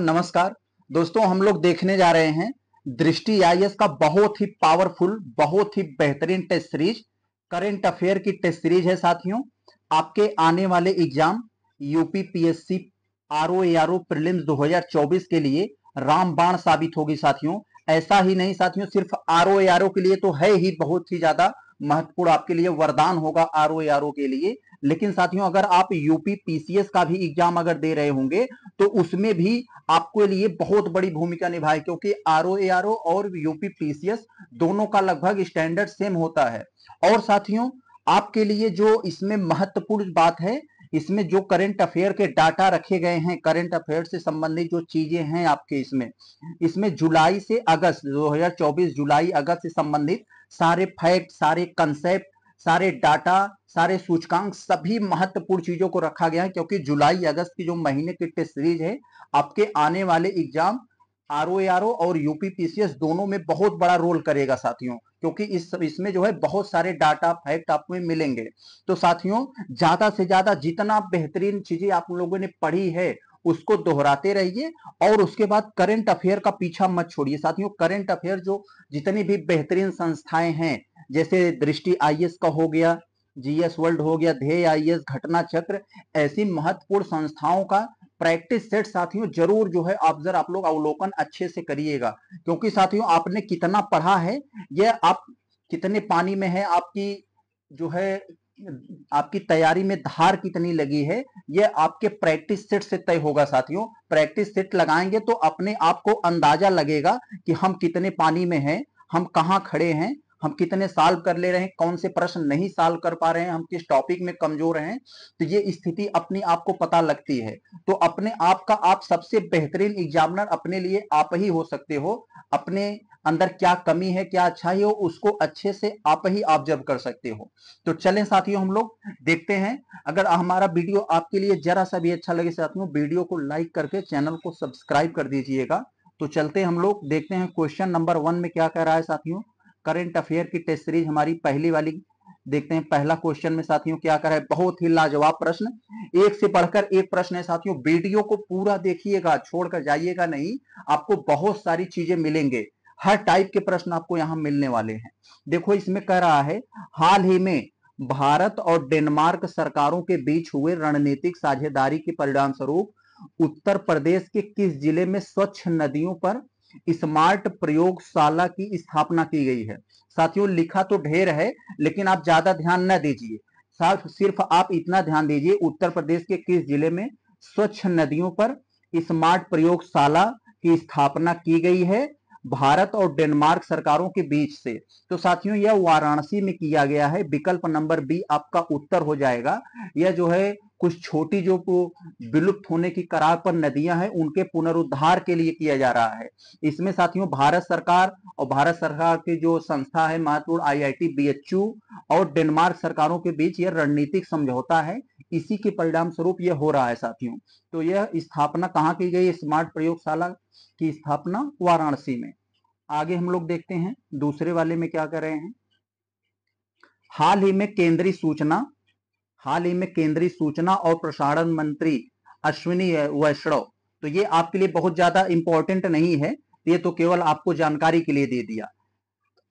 नमस्कार दोस्तों हम लोग देखने जा रहे हैं दृष्टि आईएएस का बहुत ही पावरफुल बहुत ही बेहतरीन टेस्ट सीरीज करेंट अफेयर की टेस्ट सीरीज है साथियों आपके आने वाले exam UP PSC RO ARO prelims 2024 के लिए रामबाण साबित होगी साथियों ऐसा ही नहीं साथियों सिर्फ आर ओ के लिए तो है ही बहुत ही ज्यादा महत्वपूर्ण आपके लिए वरदान होगा आर ओ ओ के लिए लेकिन साथियों अगर आप यूपी पीसीएस का भी एग्जाम अगर दे रहे होंगे तो उसमें भी आपके लिए बहुत बड़ी भूमिका निभाए क्योंकि आर ओ और यूपी पीसीएस दोनों का लगभग स्टैंडर्ड सेम होता है और साथियों आपके लिए जो इसमें महत्वपूर्ण बात है इसमें जो करंट अफेयर के डाटा रखे गए हैं करंट अफेयर से संबंधित जो चीजें हैं आपके इसमें इसमें जुलाई से अगस्त 2024 जुलाई अगस्त से संबंधित सारे फैक्ट सारे कंसेप्ट सारे डाटा सारे सूचकांक सभी महत्वपूर्ण चीजों को रखा गया है क्योंकि जुलाई अगस्त की जो महीने की टेस्ट सीरीज है आपके आने वाले एग्जाम आर और यूपीपीसीएस दोनों में बहुत बड़ा रोल करेगा साथियों क्योंकि इस इसमें जो है बहुत सारे डाटा फैक्ट आपको मिलेंगे तो साथियों ज्यादा से ज्यादा जितना बेहतरीन चीजें आप लोगों ने पढ़ी है उसको दोहराते रहिए और उसके बाद करंट अफेयर का पीछा मत छोड़िए साथियों करंट अफेयर जो जितनी भी बेहतरीन संस्थाएं हैं जैसे दृष्टि आईएएस का हो गया जीएस वर्ल्ड हो गया ध्येय आईएएस घटना चक्र ऐसी महत्वपूर्ण संस्थाओं का प्रैक्टिस सेट साथियों जरूर जो है आप जरा आप लोग अवलोकन अच्छे से करिएगा क्योंकि साथियों आपने कितना पढ़ा है यह आप कितने पानी में है आपकी जो है आपकी तैयारी में धार कितनी लगी है यह आपके प्रैक्टिस सेट से तय होगा साथियों प्रैक्टिस सेट लगाएंगे तो अपने आप को अंदाजा लगेगा कि हम कितने पानी में हैं हम कहाँ खड़े हैं हम कितने साल्व कर ले रहे हैं कौन से प्रश्न नहीं साल्व कर पा रहे हैं हम किस टॉपिक में कमजोर हैं तो ये स्थिति अपने आप को पता लगती है तो अपने आप का आप सबसे बेहतरीन एग्जामिनर अपने लिए आप ही हो सकते हो अपने अंदर क्या कमी है क्या अच्छाई हो उसको अच्छे से आप ही ऑब्जर्व कर सकते हो तो चलें साथियों हम लोग देखते हैं अगर हमारा वीडियो आपके लिए जरा सा भी अच्छा लगे साथियों वीडियो को लाइक करके चैनल को सब्सक्राइब कर दीजिएगा तो चलते हम लोग देखते हैं क्वेश्चन नंबर वन में क्या कह रहा है साथियों करंट अफेयर की टेस्ट सीरीज हमारी पहली वाली देखते हैं पहला क्वेश्चन में साथियों क्या करा है बहुत ही लाजवाब प्रश्न एक से पढ़कर एक प्रश्न है साथियों वीडियो को पूरा देखिएगा छोड़कर जाइएगा नहीं आपको बहुत सारी चीजें मिलेंगे हर टाइप के प्रश्न आपको यहां मिलने वाले हैं देखो इसमें कह रहा है हाल ही में भारत और डेनमार्क सरकारों के बीच हुए रणनीतिक साझेदारी के परिणाम स्वरूप उत्तर प्रदेश के किस जिले में स्वच्छ नदियों पर स्मार्ट प्रयोगशाला की स्थापना की गई है साथियों लिखा तो ढेर है लेकिन आप ज्यादा ध्यान न दीजिए सिर्फ आप इतना ध्यान दीजिए उत्तर प्रदेश के किस जिले में स्वच्छ नदियों पर स्मार्ट प्रयोगशाला की स्थापना की गई है भारत और डेनमार्क सरकारों के बीच से तो साथियों यह वाराणसी में किया गया है विकल्प नंबर बी आपका उत्तर हो जाएगा यह जो है कुछ छोटी जो विलुप्त होने की करार पर नदियां हैं उनके पुनरुद्धार के लिए किया जा रहा है इसमें साथियों भारत सरकार और भारत सरकार की जो संस्था है महत्वपूर्ण आईआईटी बीएचयू और डेनमार्क सरकारों के बीच यह रणनीतिक समझौता है इसी के परिणाम स्वरूप यह हो रहा है साथियों तो यह स्थापना कहाँ की गई स्मार्ट प्रयोगशाला की स्थापना वाराणसी में आगे हम लोग देखते हैं दूसरे वाले में क्या कर रहे हैं हाल ही में केंद्रीय सूचना हाल ही में केंद्रीय सूचना और प्रसारण मंत्री अश्विनी वैष्णव तो ये आपके लिए बहुत ज्यादा इंपॉर्टेंट नहीं है ये तो केवल आपको जानकारी के लिए दे दिया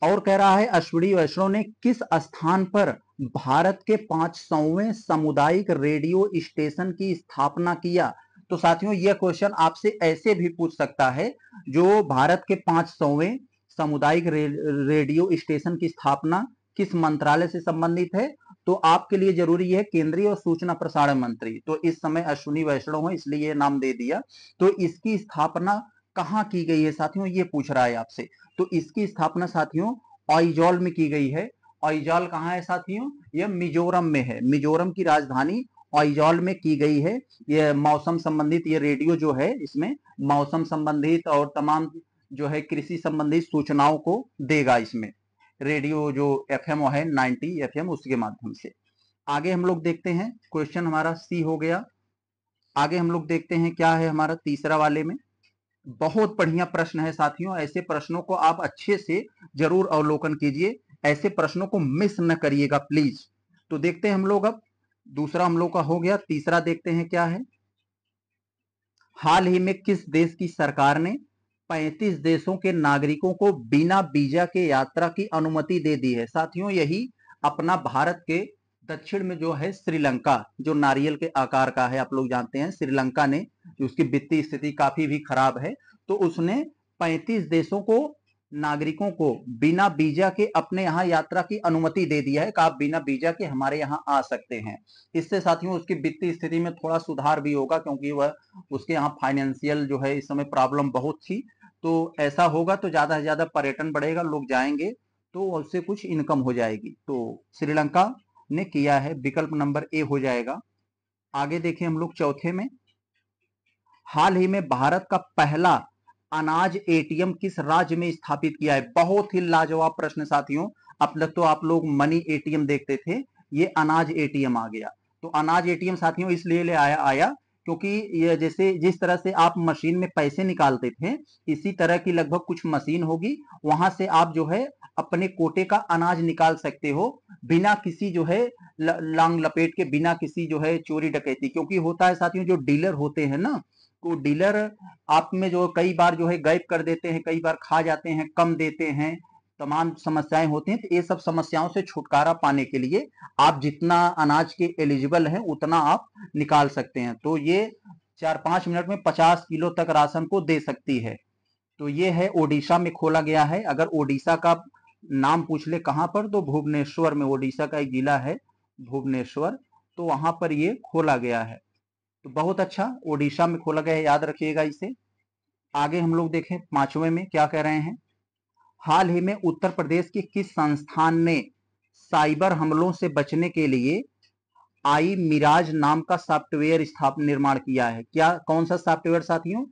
और कह रहा है अश्विनी वैष्णव ने किस स्थान पर भारत के पांच सौवें सामुदायिक रेडियो स्टेशन की स्थापना किया तो साथियों यह क्वेश्चन आपसे ऐसे भी पूछ सकता है जो भारत के पांच सौवें सामुदायिक रेडियो स्टेशन की स्थापना किस मंत्रालय से संबंधित है तो आपके लिए जरूरी है केंद्रीय और सूचना प्रसारण मंत्री तो इस समय अश्विनी वैष्णव है इसलिए ये नाम दे दिया तो इसकी स्थापना कहाँ की गई है साथियों ये पूछ रहा है आपसे तो इसकी स्थापना साथियों ऑइजॉल में की गई है ऑइजॉल कहाँ है साथियों यह मिजोरम में है मिजोरम की राजधानी ऑइजॉल में की गई है यह मौसम संबंधित ये रेडियो जो है इसमें मौसम संबंधित और तमाम जो है कृषि संबंधित सूचनाओं को देगा इसमें रेडियो जो एफ है नाइनटी एफ उसके माध्यम से आगे हम लोग देखते हैं क्वेश्चन हमारा सी हो गया आगे हम लोग देखते हैं क्या है हमारा तीसरा वाले में बहुत बढ़िया प्रश्न है साथियों ऐसे प्रश्नों को आप अच्छे से जरूर अवलोकन कीजिए ऐसे प्रश्नों को मिस न करिएगा प्लीज तो देखते हैं हम लोग अब दूसरा हम लोग का हो गया तीसरा देखते हैं क्या है हाल ही में किस देश की सरकार ने 35 देशों के नागरिकों को बिना वीजा के यात्रा की अनुमति दे दी है साथियों यही अपना भारत के दक्षिण में जो है श्रीलंका जो नारियल के आकार का है आप लोग जानते हैं श्रीलंका ने उसकी वित्तीय स्थिति काफी भी खराब है तो उसने 35 देशों को नागरिकों को बिना वीजा के अपने यहाँ यात्रा की अनुमति दे दिया है कि आप बिना वीजा के हमारे यहाँ आ सकते हैं इससे साथियों उसकी वित्तीय स्थिति में थोड़ा सुधार भी होगा क्योंकि वह उसके यहाँ फाइनेंशियल जो है इस समय प्रॉब्लम बहुत थी तो ऐसा होगा तो ज़्यादा से ज़्यादा पर्यटन बढ़ेगा लोग जाएंगे तो उससे कुछ इनकम हो जाएगी तो श्रीलंका ने किया है विकल्प नंबर ए हो जाएगा आगे देखें हम लोग चौथे में हाल ही में भारत का पहला अनाज एटीएम किस राज्य में स्थापित किया है बहुत ही लाजवाब प्रश्न साथियों अब तक तो आप लोग मनी एटीएम देखते थे ये अनाज एटीएम आ गया तो अनाज एटीएम साथियों इसलिए ले आया आया क्योंकि ये जैसे जिस तरह से आप मशीन में पैसे निकालते थे इसी तरह की लगभग कुछ मशीन होगी वहां से आप जो है अपने कोटे का अनाज निकाल सकते हो बिना किसी जो है लांग लपेट के बिना किसी जो है चोरी डकैती क्योंकि होता है साथियों जो डीलर होते हैं ना तो डीलर आप में जो कई बार जो है गैप कर देते हैं कई बार खा जाते हैं कम देते हैं तमाम समस्याएं होती हैं तो ये सब समस्याओं से छुटकारा पाने के लिए आप जितना अनाज के एलिजिबल हैं उतना आप निकाल सकते हैं तो ये चार पांच मिनट में पचास किलो तक राशन को दे सकती है तो ये है ओडिशा में खोला गया है अगर ओडिशा का नाम पूछ ले कहाँ पर तो भुवनेश्वर में ओडिशा का एक जिला है भुवनेश्वर तो वहां पर ये खोला गया है तो बहुत अच्छा ओडिशा में खोला गया है याद रखिएगा इसे आगे हम लोग देखें पांचवें में क्या कह रहे हैं हाल ही में उत्तर प्रदेश के किस संस्थान ने साइबर हमलों से बचने के लिए आई मिराज नाम का सॉफ्टवेयर स्थापना निर्माण किया है क्या कौन सा सॉफ्टवेयर साथियों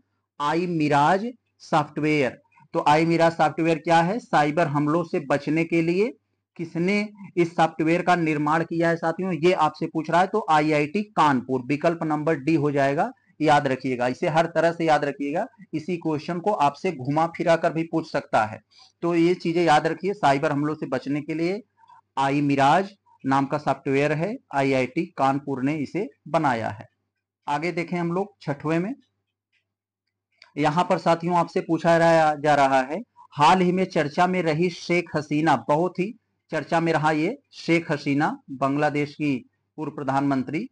आई मिराज सॉफ्टवेयर तो आई मिराज सॉफ्टवेयर क्या है साइबर हमलों से बचने के लिए किसने इस सॉफ्टवेयर का निर्माण किया है साथियों ये आपसे पूछ रहा है तो आईआईटी कानपुर विकल्प नंबर डी हो जाएगा याद रखिएगा इसे हर तरह से याद रखिएगा इसी क्वेश्चन को आपसे घुमा फिरा कर भी पूछ सकता है तो ये चीजें याद रखिए साइबर हमलों से बचने के लिए आई मिराज नाम का सॉफ्टवेयर है आईआईटी कानपुर ने इसे बनाया है आगे देखें हम लोग छठवे में यहां पर साथियों आपसे पूछा रहा जा रहा है हाल ही में चर्चा में रही शेख हसीना बहुत ही चर्चा में रहा ये शेख हसीना बांग्लादेश की पूर्व प्रधानमंत्री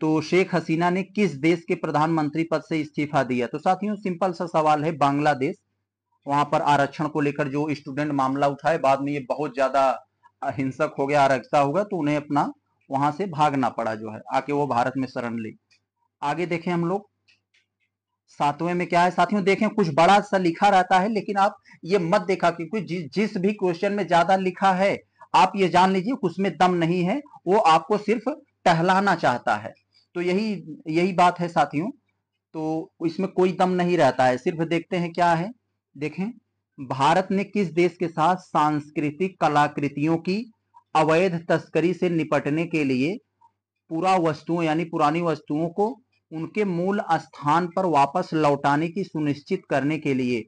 तो शेख हसीना ने किस देश के प्रधानमंत्री पद से इस्तीफा दिया तो साथियों सिंपल सा सवाल है बांग्लादेश वहां पर आरक्षण को लेकर जो स्टूडेंट मामला उठाए बाद में ये बहुत ज्यादा हिंसक हो गया आरक्षता होगा तो उन्हें अपना वहां से भागना पड़ा जो है आके वो भारत में शरण ली आगे देखें हम लोग सातवें में क्या है साथियों देखें कुछ बड़ा सा लिखा रहता है लेकिन आप ये मत देखा क्योंकि जिस जिस भी क्वेश्चन में ज्यादा लिखा है आप ये जान लीजिए उसमें दम नहीं है वो आपको सिर्फ टहलाना चाहता है तो यही यही बात है साथियों तो इसमें कोई दम नहीं रहता है सिर्फ देखते हैं क्या है देखें भारत ने किस देश के साथ सांस्कृतिक कलाकृतियों की अवैध तस्करी से निपटने के लिए पूरा वस्तुओं यानी पुरानी वस्तुओं को उनके मूल स्थान पर वापस लौटाने की सुनिश्चित करने के लिए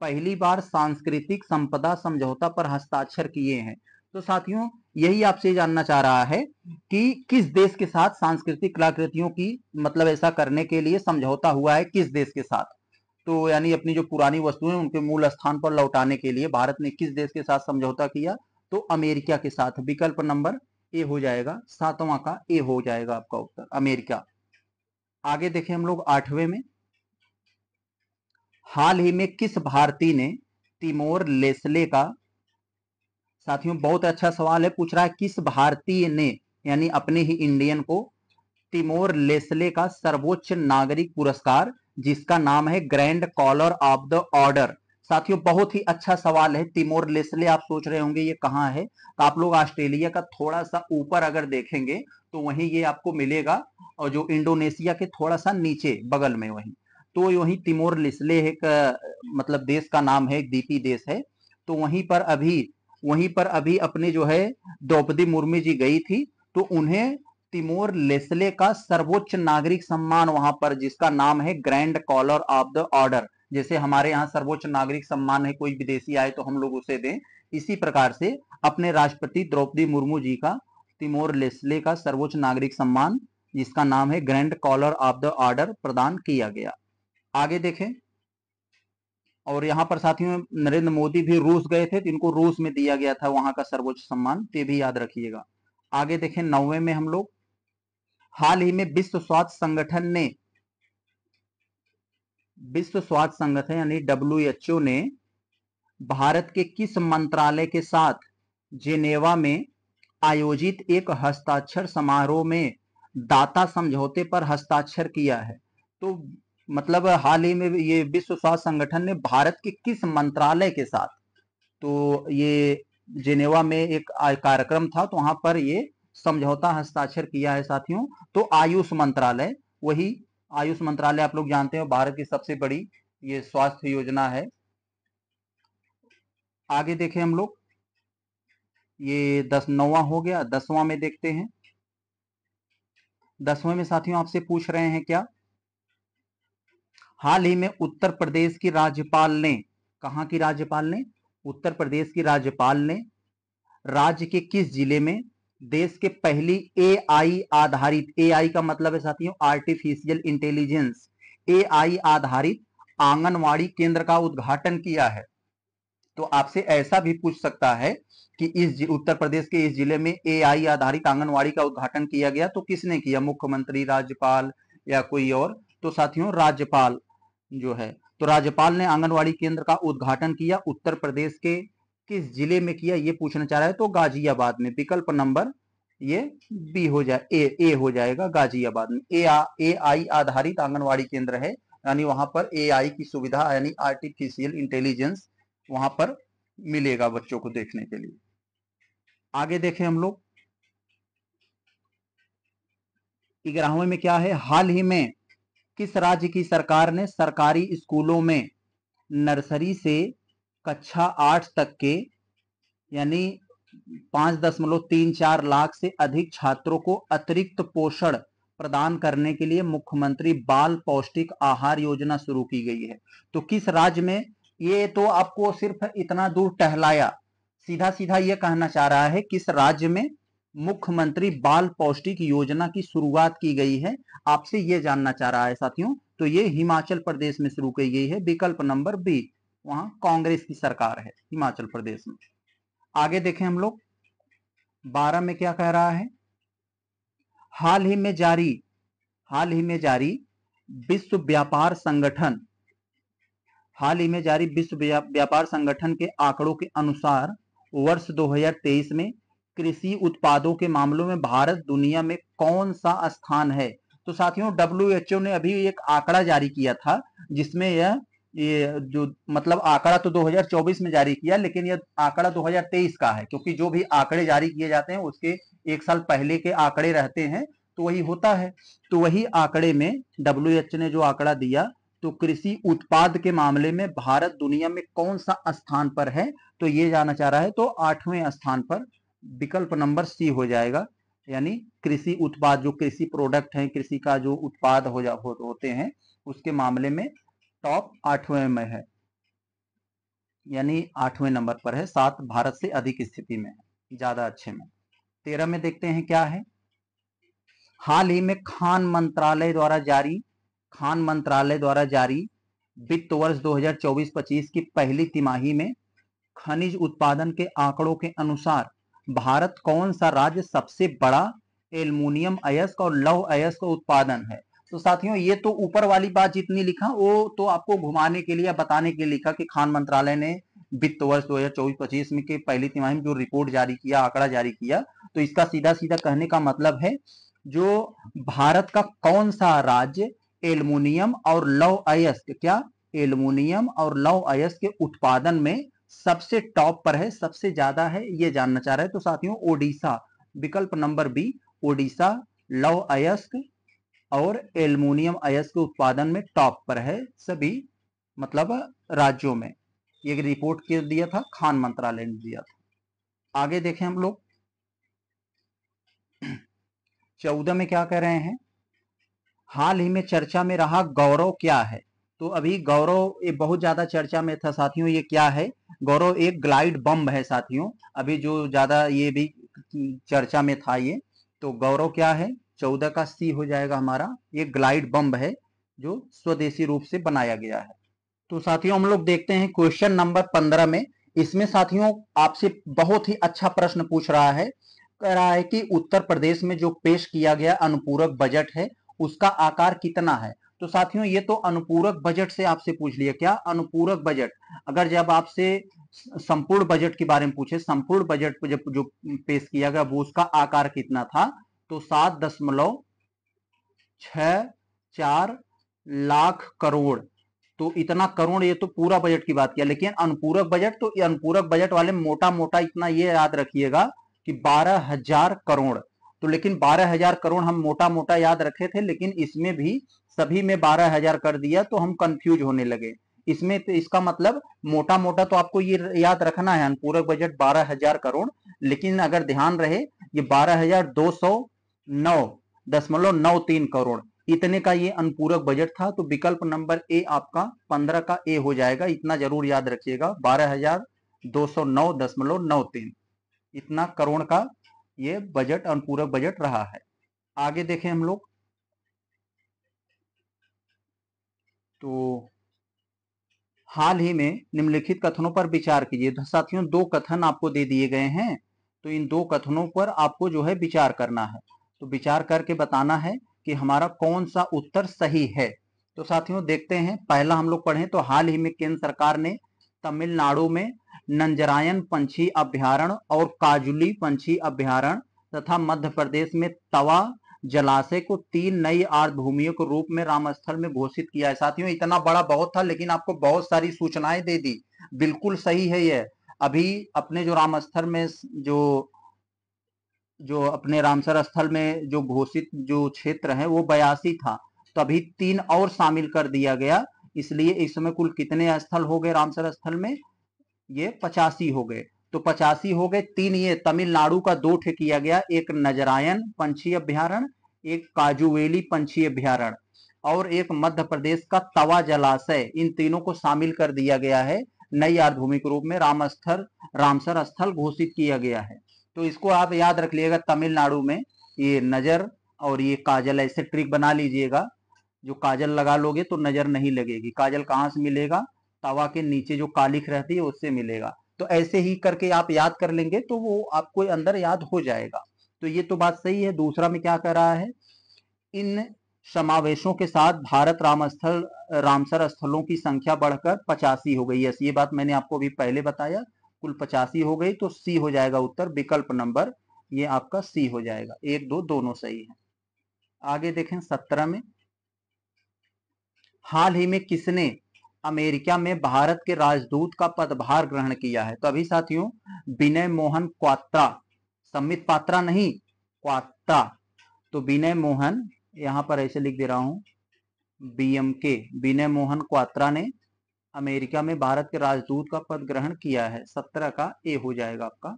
पहली बार सांस्कृतिक संपदा समझौता पर हस्ताक्षर किए हैं तो साथियों यही आपसे जानना चाह रहा है कि किस देश के साथ सांस्कृतिक कलाकृतियों की मतलब ऐसा करने के लिए समझौता हुआ है किस देश के साथ तो यानी अपनी जो पुरानी वस्तुएं उनके मूल स्थान पर लौटाने के लिए भारत ने किस देश के साथ समझौता किया तो अमेरिका के साथ विकल्प नंबर ए हो जाएगा सातवां का ए हो जाएगा आपका उत्तर अमेरिका आगे देखें हम लोग आठवें में हाल ही में किस भारतीय ने तिमोर लेसले का साथियों बहुत अच्छा सवाल है पूछ रहा है किस भारतीय ने यानी अपने ही इंडियन को तिमोर लेसले का सर्वोच्च नागरिक पुरस्कार जिसका नाम है grand collar of the order साथियों बहुत ही अच्छा सवाल है तिमोर लेस्ले आप सोच रहे होंगे ये कहाँ है तो आप लोग ऑस्ट्रेलिया का थोड़ा सा ऊपर अगर देखेंगे तो वहीं ये आपको मिलेगा और जो इंडोनेशिया के थोड़ा सा नीचे बगल में वहीं तो वहीं तिमोर लेस्ले एक मतलब देश का नाम है एक द्वीपी देश है तो वहीं पर अभी वहीं पर अभी अपने जो है द्रौपदी मुर्मू जी गई थी तो उन्हें तिमोर लेस्ले का सर्वोच्च नागरिक सम्मान वहां पर जिसका नाम है grand collar of the order जैसे हमारे यहाँ सर्वोच्च नागरिक सम्मान है कोई विदेशी आए तो हम लोग उसे दें इसी प्रकार से अपने राष्ट्रपति द्रौपदी मुर्मू जी का तिमोर लेस्ले का सर्वोच्च नागरिक सम्मान जिसका नाम है grand collar of the order प्रदान किया गया आगे देखें और यहाँ पर साथियों नरेंद्र मोदी भी रूस गए थे तो इनको रूस में दिया गया था वहां का सर्वोच्च सम्मान ये भी याद रखिएगा आगे देखें नौवे में हम लोग हाल ही में विश्व स्वास्थ्य संगठन ने विश्व स्वास्थ्य संगठन यानी डब्ल्यू ने भारत के किस मंत्रालय के साथ जेनेवा में आयोजित एक हस्ताक्षर समारोह में दाता समझौते पर हस्ताक्षर किया है तो मतलब हाल ही में ये विश्व स्वास्थ्य संगठन ने भारत के किस मंत्रालय के साथ तो ये जेनेवा में एक कार्यक्रम था तो वहां पर ये समझौता हस्ताक्षर किया है साथियों तो आयुष मंत्रालय वही आयुष मंत्रालय आप लोग जानते हो भारत की सबसे बड़ी ये स्वास्थ्य योजना है आगे देखें हम लोग ये दस नौवा हो गया दसवां में देखते हैं दसवें में साथियों आपसे पूछ रहे हैं क्या हाल ही में उत्तर प्रदेश की राज्यपाल ने कहा की राज्यपाल ने उत्तर प्रदेश की राज्यपाल ने राज्य के किस जिले में देश के पहली एआई आधारित एआई का मतलब है साथियों आर्टिफिशियल इंटेलिजेंस एआई आधारित आंगनवाड़ी केंद्र का उद्घाटन किया है तो आपसे ऐसा भी पूछ सकता है कि इस उत्तर प्रदेश के इस जिले में एआई आधारित आंगनवाड़ी का उद्घाटन किया गया तो किसने किया मुख्यमंत्री राज्यपाल या कोई और तो साथियों राज्यपाल जो है तो राज्यपाल ने आंगनवाड़ी केंद्र का उद्घाटन किया उत्तर प्रदेश के किस जिले में किया ये पूछना चाह रहा है तो गाजियाबाद में विकल्प नंबर ये बी हो जाए ए ए हो जाएगा गाजियाबाद में ए आ, ए आई आधारित आंगनवाड़ी केंद्र है यानी वहां पर ए आई की सुविधा यानी आर्टिफिशियल इंटेलिजेंस वहां पर मिलेगा बच्चों को देखने के लिए आगे देखें हम लोग ग्राहों में क्या है हाल ही में किस राज्य की सरकार ने सरकारी स्कूलों में नर्सरी से कक्षा आठ तक के यानी पांच दशमलव तीन चार लाख से अधिक छात्रों को अतिरिक्त पोषण प्रदान करने के लिए मुख्यमंत्री बाल पौष्टिक आहार योजना शुरू की गई है तो किस राज्य में ये तो आपको सिर्फ इतना दूर टहलाया सीधा सीधा यह कहना चाह रहा है किस राज्य में मुख्यमंत्री बाल पौष्टिक योजना की शुरुआत की गई है आपसे ये जानना चाह रहा है साथियों तो ये हिमाचल प्रदेश में शुरू की गई है विकल्प नंबर बी वहां कांग्रेस की सरकार है हिमाचल प्रदेश में आगे देखें हम लोग बारह में क्या कह रहा है हाल ही में जारी हाल ही में जारी विश्व व्यापार संगठन हाल ही में जारी विश्व व्यापार संगठन के आंकड़ों के अनुसार वर्ष 2023 में कृषि उत्पादों के मामलों में भारत दुनिया में कौन सा स्थान है तो साथियों डब्ल्यू ने अभी एक आंकड़ा जारी किया था जिसमें यह ये जो मतलब आंकड़ा तो 2024 में जारी किया लेकिन यह आंकड़ा 2023 का है क्योंकि जो भी आंकड़े जारी किए जाते हैं उसके एक साल पहले के आंकड़े रहते हैं तो वही होता है तो वही आंकड़े में डब्ल्यू ने जो आंकड़ा दिया तो कृषि उत्पाद के मामले में भारत दुनिया में कौन सा स्थान पर है तो ये जाना चाह रहा है तो आठवें स्थान पर विकल्प नंबर सी हो जाएगा यानी कृषि उत्पाद जो कृषि प्रोडक्ट है कृषि का जो उत्पाद हो जा हो, होते हैं उसके मामले में टॉप आठवें में है यानी आठवें नंबर पर है सात भारत से अधिक स्थिति में है ज्यादा अच्छे में तेरह में देखते हैं क्या है हाल ही में खान मंत्रालय द्वारा जारी खान मंत्रालय द्वारा जारी वित्त वर्ष 2024-25 की पहली तिमाही में खनिज उत्पादन के आंकड़ों के अनुसार भारत कौन सा राज्य सबसे बड़ा एल्युमिनियम अयस्क और लौह अयस्क उत्पादन है तो साथियों ये तो ऊपर वाली बात जितनी लिखा वो तो आपको घुमाने के लिए बताने के लिए लिखा कि खान मंत्रालय ने वित्त वर्ष दो चौबीस पच्चीस में के पहली तिमाही में जो रिपोर्ट जारी किया आंकड़ा जारी किया तो इसका सीधा सीधा कहने का मतलब है जो भारत का कौन सा राज्य एल्युमिनियम और लौह अयस्क क्या एल्युमिनियम और लौह अयस्क के उत्पादन में सबसे टॉप पर है सबसे ज्यादा है ये जानना चाह रहे हैं तो साथियों ओडिशा विकल्प नंबर बी ओडिशा लव अयस्क और एल्यूमिनियम अयस्क उत्पादन में टॉप पर है सभी मतलब राज्यों में ये रिपोर्ट क्यों दिया था खान मंत्रालय ने दिया था आगे देखें हम लोग चौदह में क्या कह रहे हैं हाल ही में चर्चा में रहा गौरव क्या है तो अभी गौरव ये बहुत ज्यादा चर्चा में था साथियों ये क्या है गौरव एक ग्लाइड बम है साथियों अभी जो ज्यादा ये भी चर्चा में था ये तो गौरव क्या है चौदह का सी हो जाएगा हमारा ये ग्लाइड बम है जो स्वदेशी रूप से बनाया गया है तो साथियों हम लोग देखते हैं क्वेश्चन नंबर पंद्रह में इसमें साथियों आपसे बहुत ही अच्छा प्रश्न पूछ रहा है कह रहा है कि उत्तर प्रदेश में जो पेश किया गया अनुपूरक बजट है उसका आकार कितना है तो साथियों ये तो अनुपूरक बजट से आपसे पूछ लिया क्या अनुपूरक बजट अगर जब आपसे संपूर्ण बजट के बारे में पूछे संपूर्ण बजट जब जो पेश किया गया वो उसका आकार कितना था तो सात दशमलव छ चार लाख करोड़ तो इतना करोड़ ये तो पूरा बजट की बात किया लेकिन अनुपूरक बजट तो अनुपूरक बजट वाले मोटा मोटा इतना ये याद रखिएगा कि बारह हजार करोड़ तो लेकिन बारह हजार करोड़ हम मोटा मोटा याद रखे थे लेकिन इसमें भी सभी में बारह हजार कर दिया तो हम कंफ्यूज होने लगे इसमें तो इसका मतलब मोटा मोटा तो आपको ये याद रखना है अनुपूरक बजट बारह हजार करोड़ लेकिन अगर ध्यान रहे ये बारह हजार दो सौ नौ दशमलव नौ तीन करोड़ इतने का ये अनुपूरक बजट था तो विकल्प नंबर ए आपका पंद्रह का ए हो जाएगा इतना जरूर याद रखिएगा बारह हजार दो सौ नौ दशमलव नौ तीन इतना करोड़ का ये बजट अनुपूरक बजट रहा है आगे देखें हम लोग तो हाल ही में निम्नलिखित कथनों पर विचार कीजिए तो साथियों दो कथन आपको दे दिए गए हैं तो इन दो कथनों पर आपको जो है विचार करना है तो विचार करके बताना है कि हमारा कौन सा उत्तर सही है तो साथियों देखते हैं पहला हम लोग पढ़े तो हाल ही में केंद्र सरकार ने तमिलनाडु में नंजरायन पंछी अभ्यारण और काजुली पंछी अभ्यारण तथा मध्य प्रदेश में तवा जलाशय को तीन नई आर्ध भूमियों के रूप में रामस्थल में घोषित किया है साथियों इतना बड़ा बहुत था लेकिन आपको बहुत सारी सूचनाएं दे दी बिल्कुल सही है यह अभी अपने जो रामस्थल में जो जो अपने रामसर स्थल में जो घोषित जो क्षेत्र है वो बयासी था तो अभी तीन और शामिल कर दिया गया इसलिए इस समय कुल कितने स्थल हो गए रामसर स्थल में ये पचासी हो गए तो पचासी हो गए तीन ये तमिलनाडु का दो ठे किया गया एक नजरायन पंछी अभ्यारण एक काजुवेली पंछी अभ्यारण और एक मध्य प्रदेश का तवा जलाशय इन तीनों को शामिल कर दिया गया है नई आर्भूमि के रूप में रामस्थल रामसर स्थल घोषित किया गया है तो इसको आप याद रख लिएगा तमिलनाडु में ये नजर और ये काजल ऐसे ट्रिक बना लीजिएगा जो काजल लगा लोगे तो नजर नहीं लगेगी काजल कहाँ से मिलेगा तवा के नीचे जो कालिख रहती है उससे मिलेगा तो ऐसे ही करके आप याद कर लेंगे तो वो आपको अंदर याद हो जाएगा तो ये तो बात सही है दूसरा में क्या कर रहा है इन समावेशों के साथ भारत रामस्थल रामसर स्थलों की संख्या बढ़कर पचासी हो गई ये बात मैंने आपको अभी पहले बताया कुल पचासी हो गई तो सी हो जाएगा उत्तर विकल्प नंबर ये आपका सी हो जाएगा एक दो दोनों सही है आगे देखें सत्रह में हाल ही में किसने अमेरिका में भारत के राजदूत का पदभार ग्रहण किया है तो अभी साथियों विनय मोहन क्वात्रा सम्मित पात्रा नहीं क्वात्रा तो विनय मोहन यहां पर ऐसे लिख दे रहा हूं बीएमके विनय मोहन क्वात्रा ने अमेरिका में भारत के राजदूत का पद ग्रहण किया है सत्रह का ए हो जाएगा आपका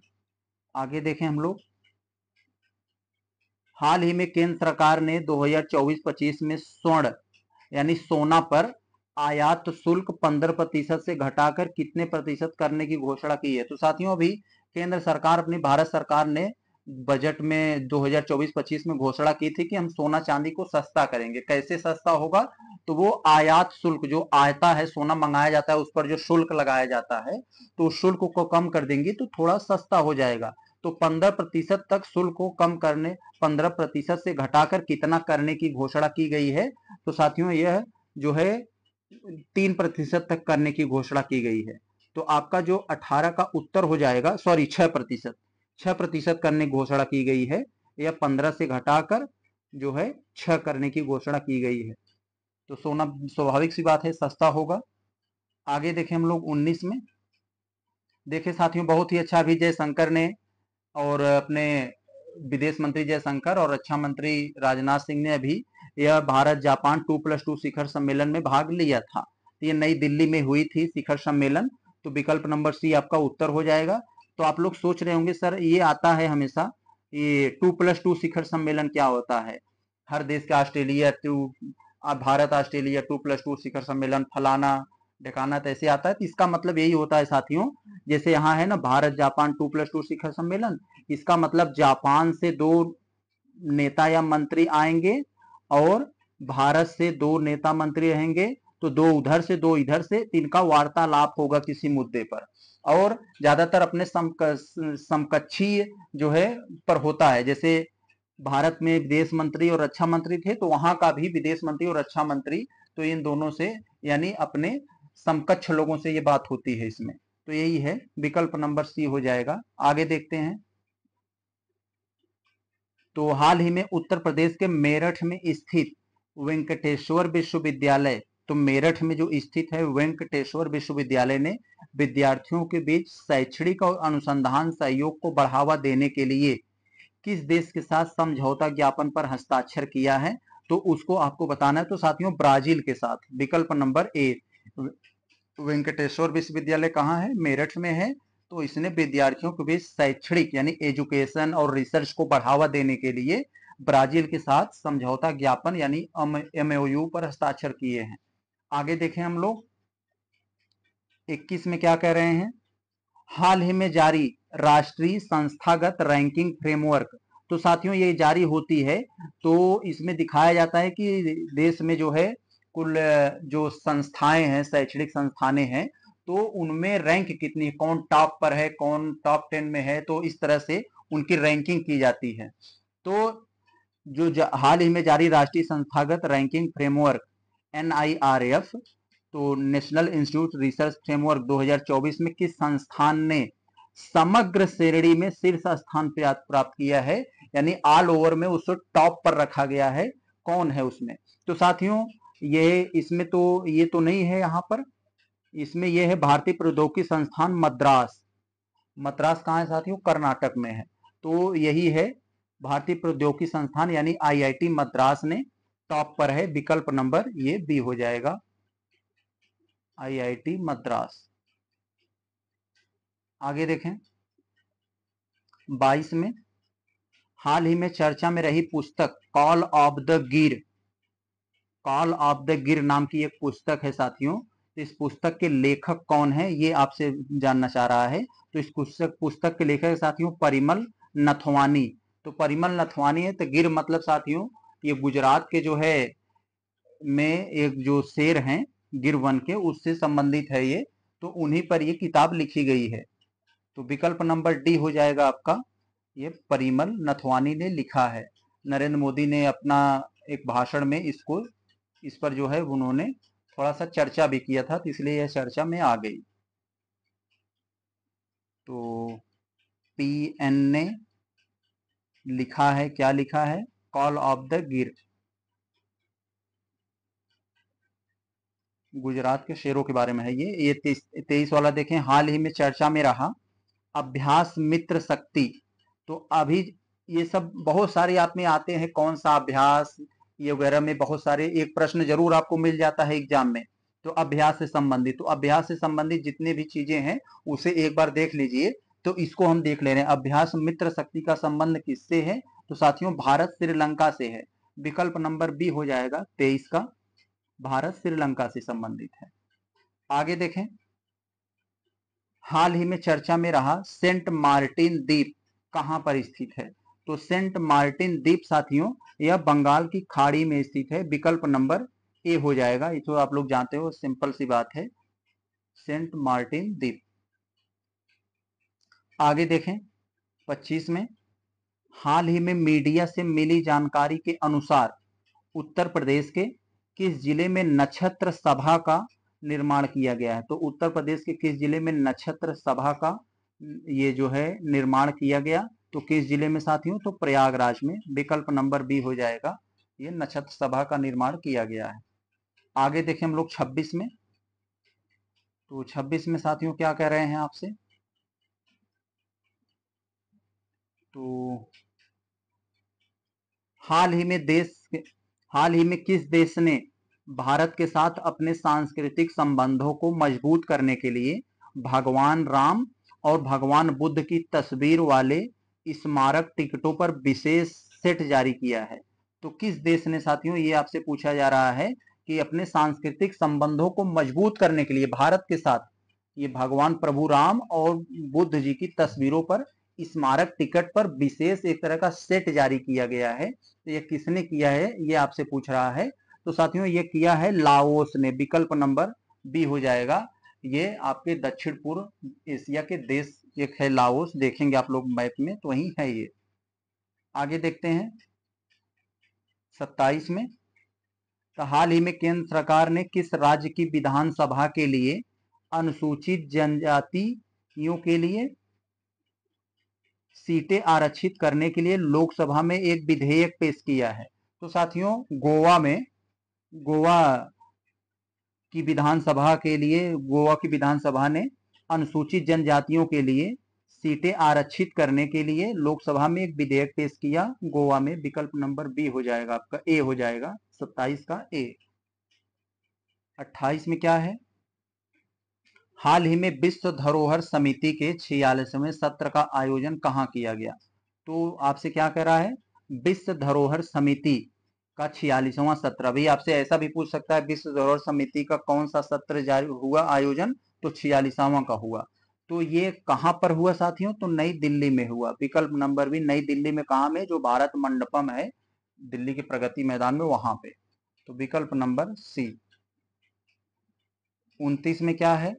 आगे देखें हम लोग हाल ही में केंद्र सरकार ने 2024-25 में स्वर्ण यानी सोना पर आयात शुल्क पंद्रह प्रतिशत से घटाकर कितने प्रतिशत करने की घोषणा की है तो साथियों अभी केंद्र सरकार अपनी भारत सरकार ने बजट में 2024-25 में घोषणा की थी कि हम सोना चांदी को सस्ता करेंगे कैसे सस्ता होगा तो वो आयात शुल्क जो आयता है सोना मंगाया जाता है उस पर जो शुल्क लगाया जाता है तो उस शुल्क को कम कर देंगे तो थोड़ा सस्ता हो जाएगा तो पंद्रह प्रतिशत तक शुल्क को कम करने पंद्रह प्रतिशत से घटाकर कितना करने की घोषणा की गई है तो साथियों यह जो है तीन प्रतिशत तक करने की घोषणा की गई है तो आपका जो अठारह का उत्तर हो जाएगा सॉरी छह प्रतिशत छह प्रतिशत करने की घोषणा की गई है या पंद्रह से घटाकर जो है छह करने की घोषणा की गई है तो सोना स्वाभाविक सी बात है सस्ता होगा आगे देखें हम लोग उन्नीस में देखे साथियों बहुत ही अच्छा अभी जयशंकर ने और अपने विदेश मंत्री जयशंकर और रक्षा मंत्री राजनाथ सिंह ने अभी यह Bharat Japan two plus two शिखर सम्मेलन में भाग लिया था तो ये नई दिल्ली में हुई थी शिखर सम्मेलन तो विकल्प नंबर सी आपका उत्तर हो जाएगा तो आप लोग सोच रहे होंगे सर ये आता है हमेशा ये टू प्लस टू शिखर सम्मेलन क्या होता है हर देश का Australia two Bharat Australia two plus two शिखर सम्मेलन फलाना ढकाना तैसे तो आता है तो इसका मतलब यही होता है साथियों जैसे यहाँ है ना Bharat Japan two plus two शिखर सम्मेलन इसका मतलब जापान से दो नेता या मंत्री आएंगे और भारत से दो नेता मंत्री रहेंगे तो दो उधर से दो इधर से इनका वार्तालाप होगा किसी मुद्दे पर और ज्यादातर अपने समकक्षीय जो है पर होता है जैसे भारत में विदेश मंत्री और रक्षा मंत्री थे तो वहां का भी विदेश मंत्री और रक्षा मंत्री तो इन दोनों से यानी अपने समकक्ष लोगों से ये बात होती है इसमें तो यही है विकल्प नंबर सी हो जाएगा आगे देखते हैं तो हाल ही में उत्तर प्रदेश के मेरठ में स्थित वेंकटेश्वर विश्वविद्यालय तो मेरठ में जो स्थित है वेंकटेश्वर विश्वविद्यालय ने विद्यार्थियों के बीच शैक्षणिक और अनुसंधान सहयोग को बढ़ावा देने के लिए किस देश के साथ समझौता ज्ञापन पर हस्ताक्षर किया है तो उसको आपको बताना है तो साथियों ब्राजील के साथ विकल्प नंबर ए वेंकटेश्वर विश्वविद्यालय कहाँ है मेरठ में है तो इसने विद्यार्थियों के बीच शैक्षणिक यानी एजुकेशन और रिसर्च को बढ़ावा देने के लिए ब्राजील के साथ समझौता ज्ञापन यानी एम पर हस्ताक्षर किए हैं आगे देखें हम लोग 21 में क्या कह रहे हैं हाल ही में जारी राष्ट्रीय संस्थागत रैंकिंग फ्रेमवर्क तो साथियों ये जारी होती है तो इसमें दिखाया जाता है कि देश में जो है कुल जो संस्थाएं हैं शैक्षणिक संस्थाने हैं तो उनमें रैंक कितनी कौन टॉप पर है कौन टॉप टेन में है तो इस तरह से उनकी रैंकिंग की जाती है तो जो हाल ही में जारी राष्ट्रीय संस्थागत रैंकिंग फ्रेमवर्क एन तो नेशनल इंस्टीट्यूट रिसर्च फ्रेमवर्क 2024 में किस संस्थान ने समग्र श्रेणी में शीर्ष स्थान प्राप्त किया है यानी ऑल ओवर में उसको टॉप पर रखा गया है कौन है उसमें तो साथियों ये इसमें तो ये तो नहीं है यहाँ पर इसमें यह है भारतीय प्रौद्योगिकी संस्थान मद्रास मद्रास कहाँ है साथियों कर्नाटक में है तो यही है भारतीय प्रौद्योगिकी संस्थान यानी आईआईटी मद्रास ने टॉप पर है विकल्प नंबर ये बी हो जाएगा आईआईटी मद्रास आगे देखें 22 में हाल ही में चर्चा में रही पुस्तक call of the Gir call of the Gir नाम की एक पुस्तक है साथियों तो इस पुस्तक के लेखक कौन है ये आपसे जानना चाह रहा है तो इस पुस्तक पुस्तक के लेखक साथियों परिमल नथवानी तो परिमल नथवानी है तो गिर मतलब साथियों ये गुजरात के जो है में एक जो शेर हैं गिर वन के उससे संबंधित है ये तो उन्हीं पर ये किताब लिखी गई है तो विकल्प नंबर डी हो जाएगा आपका ये परिमल नथवानी ने लिखा है नरेंद्र मोदी ने अपना एक भाषण में इसको इस पर जो है उन्होंने थोड़ा सा चर्चा भी किया था तो इसलिए यह चर्चा में आ गई तो पी एन ने लिखा है क्या लिखा है कॉल ऑफ द गिर गुजरात के शेरों के बारे में है ये ये तेईस तेईस वाला देखें हाल ही में चर्चा में रहा अभ्यास मित्र शक्ति तो अभी ये सब बहुत सारे आप में आते हैं कौन सा अभ्यास ये वगैरह में बहुत सारे एक प्रश्न जरूर आपको मिल जाता है एग्जाम में तो अभ्यास से संबंधित तो अभ्यास से संबंधित जितने भी चीजें हैं उसे एक बार देख लीजिए तो इसको हम देख ले रहे हैं अभ्यास मित्र शक्ति का संबंध किससे है तो साथियों भारत श्रीलंका से है विकल्प नंबर बी हो जाएगा तेईस का भारत श्रीलंका से संबंधित है आगे देखें हाल ही में चर्चा में रहा सेंट मार्टिन द्वीप कहां पर स्थित है तो सेंट मार्टिन द्वीप साथियों यह बंगाल की खाड़ी में स्थित है विकल्प नंबर ए हो जाएगा ये तो आप लोग जानते हो सिंपल सी बात है सेंट मार्टिन द्वीप आगे देखें 25 में हाल ही में मीडिया से मिली जानकारी के अनुसार उत्तर प्रदेश के किस जिले में नक्षत्र सभा का निर्माण किया गया है तो उत्तर प्रदेश के किस जिले में नक्षत्र सभा का ये जो है निर्माण किया गया तो किस जिले में साथियों तो प्रयागराज में विकल्प नंबर बी हो जाएगा ये नक्षत्र सभा का निर्माण किया गया है आगे देखें हम लोग 26 में तो 26 में साथियों क्या कह रहे हैं आपसे तो हाल ही में देश हाल ही में किस देश ने भारत के साथ अपने सांस्कृतिक संबंधों को मजबूत करने के लिए भगवान राम और भगवान बुद्ध की तस्वीर वाले स्मारक टिकटों पर विशेष सेट जारी किया है तो किस देश ने साथियों ये आपसे पूछा जा रहा है कि अपने सांस्कृतिक संबंधों को मजबूत करने के लिए भारत के साथ ये भगवान प्रभु राम और बुद्ध जी की तस्वीरों पर स्मारक टिकट पर विशेष एक तरह का सेट जारी किया गया है तो ये किसने किया है ये आपसे पूछ रहा है तो साथियों ये किया है लाओस ने विकल्प नंबर बी हो जाएगा ये आपके दक्षिण पूर्व एशिया के देश एक है लाओस देखेंगे आप लोग मैप में तो वही है ये आगे देखते हैं सत्ताईस में तो हाल ही में केंद्र सरकार ने किस राज्य की विधानसभा के लिए अनुसूचित जनजातियों के लिए सीटें आरक्षित करने के लिए लोकसभा में एक विधेयक पेश किया है तो साथियों गोवा में गोवा की विधानसभा के लिए गोवा की विधानसभा ने अनुसूचित जनजातियों के लिए सीटें आरक्षित करने के लिए लोकसभा में एक विधेयक पेश किया गोवा में विकल्प नंबर बी हो जाएगा आपका ए हो जाएगा सत्ताईस का ए अट्ठाईस में क्या है हाल ही में विश्व धरोहर समिति के छियालीसवें सत्र का आयोजन कहाँ किया गया तो आपसे क्या कह रहा है विश्व धरोहर समिति का छियालीसवां सत्र अभी आपसे ऐसा भी पूछ सकता है विश्व धरोहर समिति का कौन सा सत्र जारी हुआ आयोजन तो छियालीसवां का हुआ तो ये कहाँ पर हुआ साथियों तो नई दिल्ली में हुआ विकल्प नंबर भी नई दिल्ली में कहा में जो भारत मंडपम है दिल्ली के प्रगति मैदान में वहां पे तो विकल्प नंबर सी उन्तीस में क्या है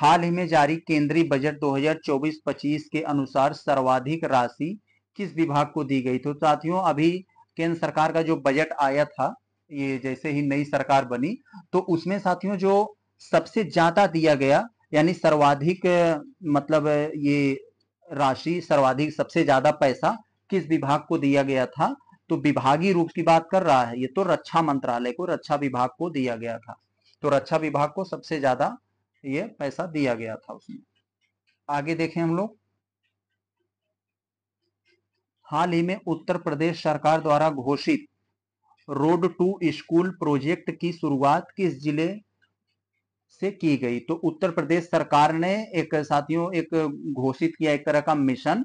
हाल ही में जारी केंद्रीय बजट 2024-25 के अनुसार सर्वाधिक राशि किस विभाग को दी गई तो साथियों अभी केंद्र सरकार का जो बजट आया था ये जैसे ही नई सरकार बनी तो उसमें साथियों जो सबसे ज्यादा दिया गया यानी सर्वाधिक मतलब ये राशि सर्वाधिक सबसे ज्यादा पैसा किस विभाग को दिया गया था तो विभागीय रूप की बात कर रहा है ये तो रक्षा मंत्रालय को रक्षा विभाग को दिया गया था तो रक्षा विभाग को सबसे ज्यादा ये पैसा दिया गया था उसमें आगे देखें हम लोग हाल ही में उत्तर प्रदेश सरकार द्वारा घोषित रोड टू स्कूल प्रोजेक्ट की शुरुआत किस जिले से की गई तो उत्तर प्रदेश सरकार ने एक साथियों एक घोषित किया एक तरह का मिशन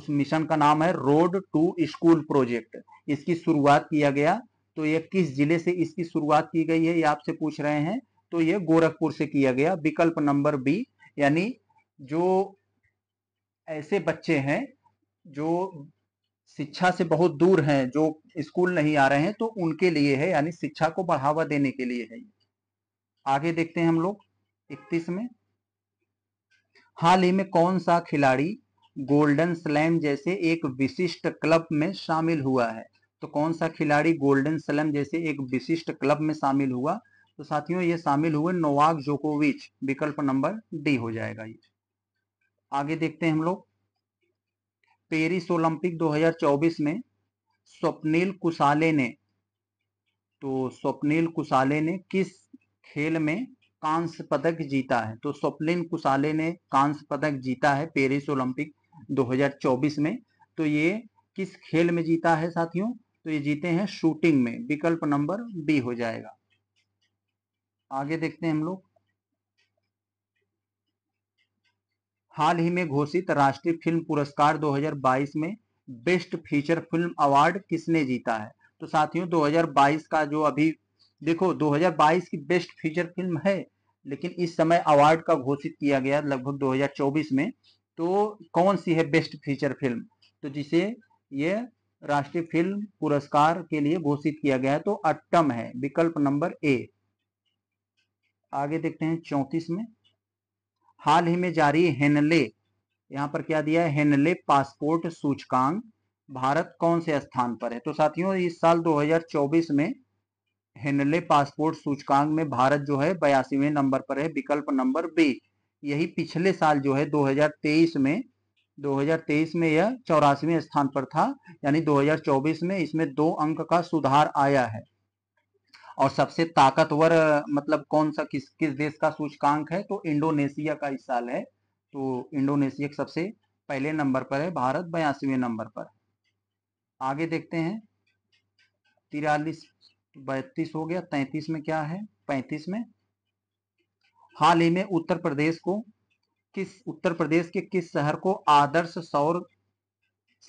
उस मिशन का नाम है रोड टू स्कूल प्रोजेक्ट इसकी शुरुआत किया गया तो ये किस जिले से इसकी शुरुआत की गई है ये आपसे पूछ रहे हैं तो ये गोरखपुर से किया गया विकल्प नंबर बी यानी जो ऐसे बच्चे हैं जो शिक्षा से बहुत दूर हैं जो स्कूल नहीं आ रहे हैं तो उनके लिए है यानी शिक्षा को बढ़ावा देने के लिए है आगे देखते हैं हम लोग इकतीस में हाल ही में कौन सा खिलाड़ी गोल्डन स्लैम जैसे एक विशिष्ट क्लब में शामिल हुआ है तो कौन सा खिलाड़ी गोल्डन स्लैम जैसे एक विशिष्ट क्लब में शामिल हुआ तो साथियों ये शामिल हुए नोवाक जोकोविच विकल्प नंबर डी हो जाएगा ये आगे देखते हैं हम लोग पेरिस ओलंपिक 2024 में स्वप्निल कुशाले ने तो स्वप्निल कुशाले ने किस खेल में कांस्य पदक जीता है तो स्वप्निन कुसाले ने कांस्य पदक जीता है पेरिस ओलंपिक 2024 में तो ये किस खेल में जीता है साथियों तो ये जीते हैं शूटिंग में विकल्प नंबर बी हो जाएगा आगे देखते हैं हम लोग हाल ही में घोषित राष्ट्रीय फिल्म पुरस्कार 2022 में बेस्ट फीचर फिल्म अवार्ड किसने जीता है तो साथियों 2022 का जो अभी देखो 2022 की बेस्ट फीचर फिल्म है लेकिन इस समय अवार्ड का घोषित किया गया लगभग 2024 में तो कौन सी है बेस्ट फीचर फिल्म तो जिसे ये राष्ट्रीय फिल्म पुरस्कार के लिए घोषित किया गया है तो अट्टम है विकल्प नंबर ए आगे देखते हैं चौतीस में हाल ही में जारी हेनले यहाँ पर क्या दिया है हेनले पासपोर्ट सूचकांक भारत कौन से स्थान पर है तो साथियों इस साल 2024 में हेनले पासपोर्ट सूचकांक में भारत जो है बयासीवें नंबर पर है विकल्प नंबर बी यही पिछले साल जो है 2023 में 2023 में यह चौरासीवें स्थान पर था यानी 2024 में इसमें दो अंक का सुधार आया है और सबसे ताकतवर मतलब कौन सा किस किस देश का सूचकांक है तो इंडोनेशिया का इस साल है तो इंडोनेशिया सबसे पहले नंबर पर है भारत बयासीवें नंबर पर आगे देखते हैं तिरालीस बत्तीस हो गया तैतीस में क्या है पैंतीस में हाल ही में उत्तर प्रदेश को किस उत्तर प्रदेश के किस शहर को आदर्श सौर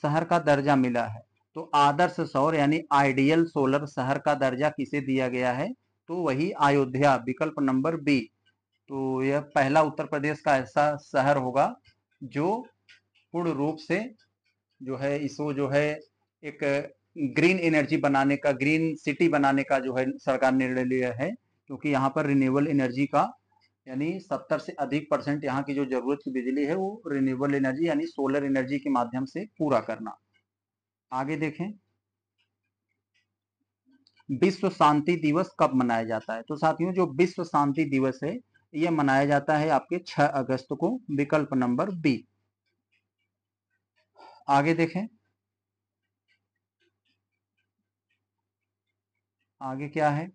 शहर का दर्जा मिला है तो आदर्श सौर यानी आइडियल सोलर शहर का दर्जा किसे दिया गया है तो वही अयोध्या विकल्प नंबर बी तो यह पहला उत्तर प्रदेश का ऐसा शहर होगा जो पूर्ण रूप से जो है इसको जो है एक ग्रीन एनर्जी बनाने का ग्रीन सिटी बनाने का जो है सरकार ने निर्णय लिया है क्योंकि यहाँ पर रिन्यूएबल एनर्जी का यानी सत्तर से अधिक परसेंट यहाँ की जो जरूरत की बिजली है वो रिन्यूएबल एनर्जी यानी सोलर एनर्जी के माध्यम से पूरा करना आगे देखें विश्व शांति दिवस कब मनाया जाता है तो साथियों जो विश्व शांति दिवस है यह मनाया जाता है आपके 6 अगस्त को विकल्प नंबर बी आगे देखें आगे क्या है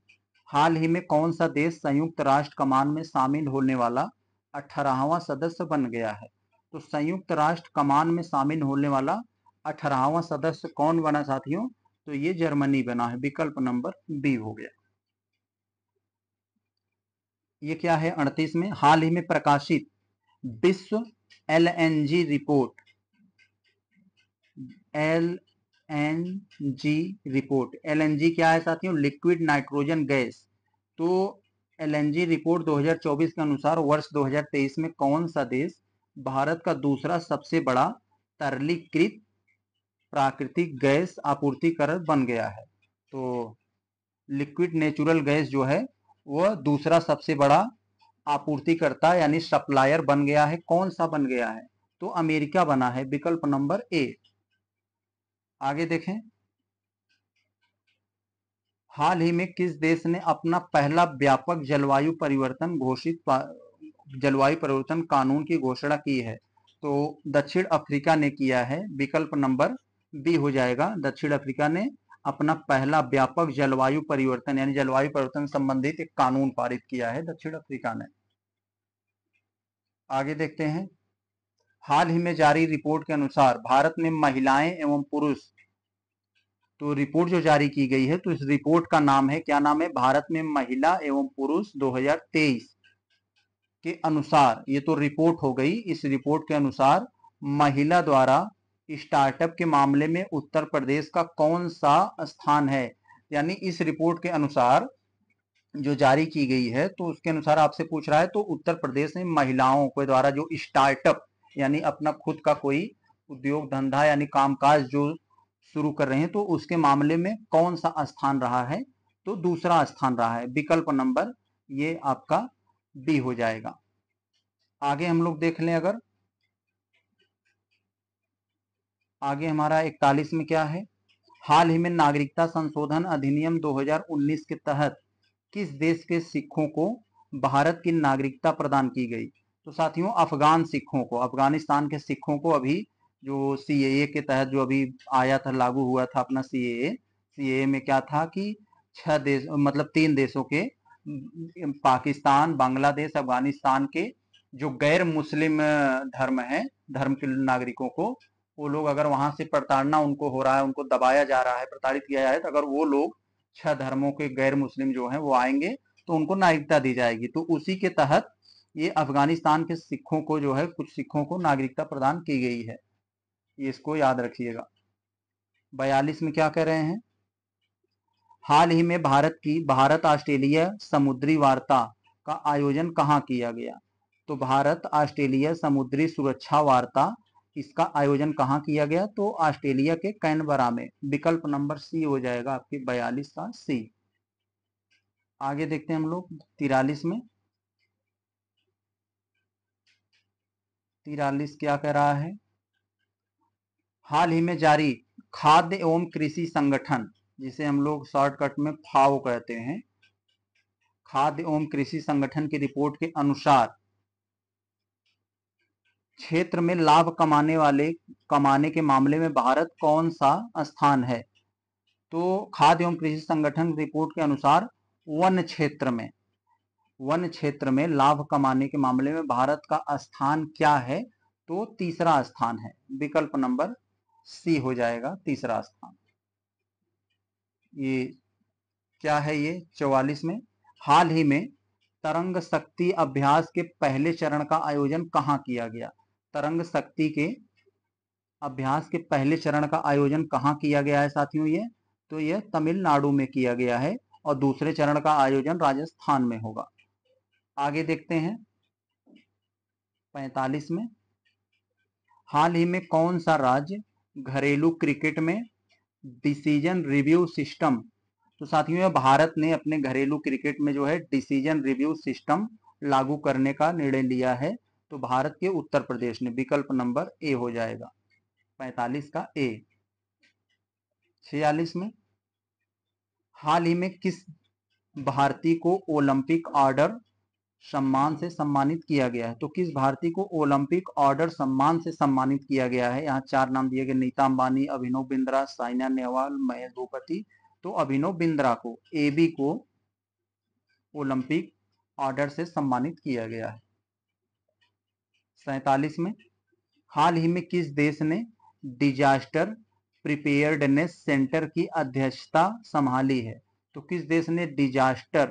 हाल ही में कौन सा देश संयुक्त राष्ट्र कमान में शामिल होने वाला अठारहवा सदस्य बन गया है तो संयुक्त राष्ट्र कमान में शामिल होने वाला अठारहवा सदस्य कौन बना साथियों तो ये जर्मनी बना है विकल्प नंबर बी हो गया ये क्या है अड़तीस में हाल ही में प्रकाशित विश्व LNG report L N G report L N G क्या है साथियों लिक्विड नाइट्रोजन गैस तो एल एन जी रिपोर्ट 2024 के अनुसार वर्ष 2023 में कौन सा देश भारत का दूसरा सबसे बड़ा तरलीकृत प्राकृतिक गैस आपूर्तिकर बन गया है तो लिक्विड नेचुरल गैस जो है वह दूसरा सबसे बड़ा आपूर्तिकर्ता यानी सप्लायर बन गया है कौन सा बन गया है तो अमेरिका बना है विकल्प नंबर ए आगे देखें हाल ही में किस देश ने अपना पहला व्यापक जलवायु परिवर्तन घोषित जलवायु परिवर्तन कानून की घोषणा की है तो दक्षिण अफ्रीका ने किया है विकल्प नंबर बी हो जाएगा दक्षिण अफ्रीका ने अपना पहला व्यापक जलवायु परिवर्तन यानी जलवायु परिवर्तन संबंधित एक कानून पारित किया है दक्षिण अफ्रीका ने आगे देखते हैं हाल ही में जारी रिपोर्ट के अनुसार भारत में महिलाएं एवं पुरुष तो रिपोर्ट जो जारी की गई है तो इस रिपोर्ट का नाम है क्या नाम है भारत में महिला एवं पुरुष 2023 के अनुसार ये तो रिपोर्ट हो गई इस रिपोर्ट के अनुसार महिला द्वारा स्टार्टअप के मामले में उत्तर प्रदेश का कौन सा स्थान है यानी इस रिपोर्ट के अनुसार जो जारी की गई है तो उसके अनुसार आपसे पूछ रहा है तो उत्तर प्रदेश में महिलाओं के द्वारा जो स्टार्टअप यानी अपना खुद का कोई उद्योग धंधा यानी कामकाज जो शुरू कर रहे हैं तो उसके मामले में कौन सा स्थान रहा है तो दूसरा स्थान रहा है विकल्प नंबर ये आपका बी हो जाएगा आगे हम लोग देख लें अगर आगे हमारा इकतालीस में क्या है हाल ही में नागरिकता संशोधन अधिनियम 2019 के तहत किस देश के सिखों को भारत की नागरिकता प्रदान की गई तो साथियों अफगान सिखों को अफगानिस्तान के सिखों को अभी जो सी के तहत जो अभी आया था लागू हुआ था अपना सी ए में क्या था कि छह देश मतलब तीन देशों के पाकिस्तान बांग्लादेश अफगानिस्तान के जो गैर मुस्लिम धर्म है धर्म के नागरिकों को वो लोग अगर वहां से प्रताड़ना उनको हो रहा है उनको दबाया जा रहा है प्रताड़ित किया जा रहा है तो अगर वो लोग छह धर्मों के गैर मुस्लिम जो हैं वो आएंगे तो उनको नागरिकता दी जाएगी तो उसी के तहत ये अफगानिस्तान के सिखों को जो है कुछ सिखों को नागरिकता प्रदान की गई है ये इसको याद रखिएगा बयालीस में क्या कह रहे हैं हाल ही में भारत की भारत ऑस्ट्रेलिया समुद्री वार्ता का आयोजन कहाँ किया गया तो भारत ऑस्ट्रेलिया समुद्री सुरक्षा वार्ता इसका आयोजन कहाँ किया गया तो ऑस्ट्रेलिया के कैनबरा में विकल्प नंबर सी हो जाएगा आपके बयालीस का सी आगे देखते हैं हम लोग तिरालीस में तिरालीस क्या कह रहा है हाल ही में जारी खाद्य एवं कृषि संगठन जिसे हम लोग शॉर्टकट में फाओ कहते हैं खाद्य एवं कृषि संगठन की रिपोर्ट के अनुसार क्षेत्र में लाभ कमाने वाले कमाने के मामले में भारत कौन सा स्थान है तो खाद्य एवं कृषि संगठन रिपोर्ट के अनुसार वन क्षेत्र में वन क्षेत्र में लाभ कमाने के मामले में भारत का स्थान क्या है तो तीसरा स्थान है विकल्प नंबर सी हो जाएगा तीसरा स्थान ये क्या है ये चौवालीस में हाल ही में तरंग शक्ति अभ्यास के पहले चरण का आयोजन कहाँ किया गया तरंग शक्ति के अभ्यास के पहले चरण का आयोजन कहाँ किया गया है साथियों ये तो यह तमिलनाडु में किया गया है और दूसरे चरण का आयोजन राजस्थान में होगा आगे देखते हैं पैतालीस में हाल ही में कौन सा राज्य घरेलू क्रिकेट में डिसीजन रिव्यू सिस्टम तो साथियों भारत ने अपने घरेलू क्रिकेट में जो है डिसीजन रिव्यू सिस्टम लागू करने का निर्णय लिया है तो भारत के उत्तर प्रदेश ने विकल्प नंबर ए हो जाएगा पैतालीस का ए छियालीस में हाल ही में किस भारती को ओलंपिक ऑर्डर सम्मान से सम्मानित किया गया है तो किस भारतीय को ओलंपिक ऑर्डर सम्मान से सम्मानित किया गया है यहाँ चार नाम दिए गए नीता अंबानी अभिनव बिंद्रा साइना नेहवाल महेश भूपति तो अभिनव बिंद्रा को ए बी को ओलंपिक ऑर्डर से सम्मानित किया गया है सैतालीस में हाल ही में किस देश ने डिजास्टर प्रिपेयर्डनेस सेंटर की अध्यक्षता संभाली है तो किस देश ने डिजास्टर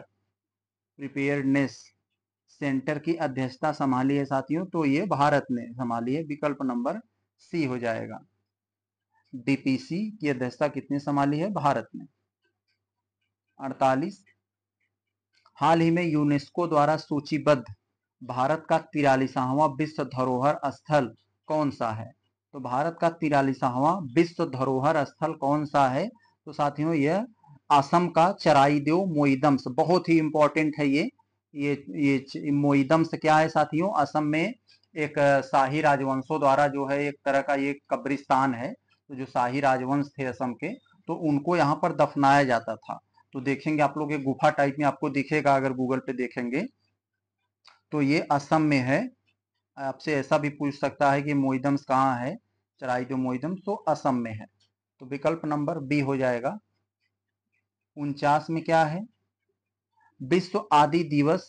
प्रिपेयर्डनेस सेंटर की अध्यक्षता संभाली है साथियों तो ये भारत ने संभाली है विकल्प नंबर सी हो जाएगा डीपीसी की अध्यक्षता कितने संभाली है भारत ने 48 हाल ही में यूनेस्को द्वारा सूचीबद्ध भारत का तिरालीसावा विश्व धरोहर स्थल कौन सा है तो भारत का तिरालीसावा विश्व धरोहर स्थल कौन सा है तो साथियों यह असम का चराईदेव मोईदम्स बहुत ही इंपॉर्टेंट है ये ये ये मोईदम से क्या है साथियों असम में एक शाही राजवंशों द्वारा जो है एक तरह का ये कब्रिस्तान है तो जो शाही राजवंश थे असम के तो उनको यहाँ पर दफनाया जाता था तो देखेंगे आप लोग गुफा टाइप में आपको दिखेगा अगर गूगल पे देखेंगे तो ये असम में है आपसे ऐसा भी पूछ सकता है कि मोईदम्स कहाँ है दो मोईदम्स तो असम में है तो विकल्प नंबर बी हो जाएगा उनचास में क्या है विश्व आदि दिवस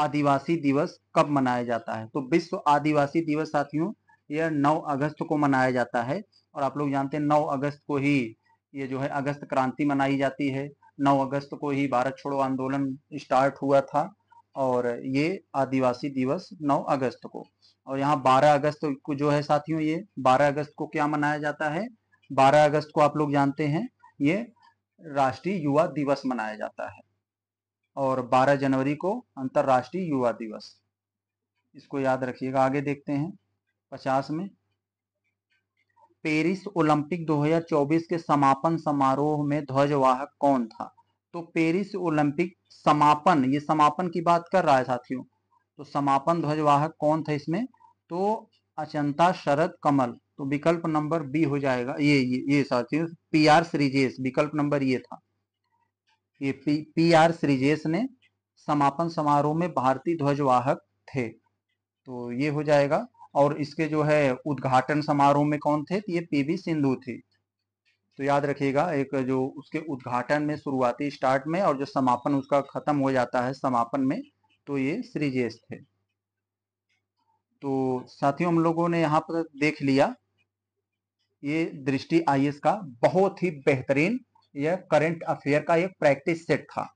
आदिवासी दिवस कब मनाया जाता है तो विश्व आदिवासी दिवस साथियों यह 9 अगस्त को मनाया जाता है और आप लोग जानते हैं 9 अगस्त को ही ये जो है अगस्त क्रांति मनाई जाती है 9 अगस्त को ही भारत छोड़ो आंदोलन स्टार्ट हुआ था और ये आदिवासी दिवस 9 अगस्त को और यहाँ 12 अगस्त को जो है साथियों ये 12 अगस्त को क्या मनाया जाता है 12 अगस्त को आप लोग जानते हैं ये राष्ट्रीय युवा दिवस मनाया जाता है और 12 जनवरी को अंतर्राष्ट्रीय युवा दिवस इसको याद रखिएगा आगे देखते हैं पचास में पेरिस ओलंपिक 2024 के समापन समारोह में ध्वजवाहक कौन था तो पेरिस ओलंपिक समापन ये समापन की बात कर रहा है साथियों तो समापन ध्वजवाहक कौन था इसमें तो अचंता शरद कमल तो विकल्प नंबर बी हो जाएगा ये ये, ये साथियों पी आर श्रीजेश विकल्प नंबर ये था ये पी पी आर श्रीजेश ने समापन समारोह में भारतीय ध्वजवाहक थे तो ये हो जाएगा और इसके जो है उद्घाटन समारोह में कौन थे तो ये पी वी सिंधु थे तो याद रखिएगा एक जो उसके उद्घाटन में शुरुआती स्टार्ट में और जो समापन उसका खत्म हो जाता है समापन में तो ये श्रीजेश थे तो साथियों हम लोगों ने यहाँ पर देख लिया ये दृष्टि आई का बहुत ही बेहतरीन यह करंट अफेयर का एक प्रैक्टिस सेट था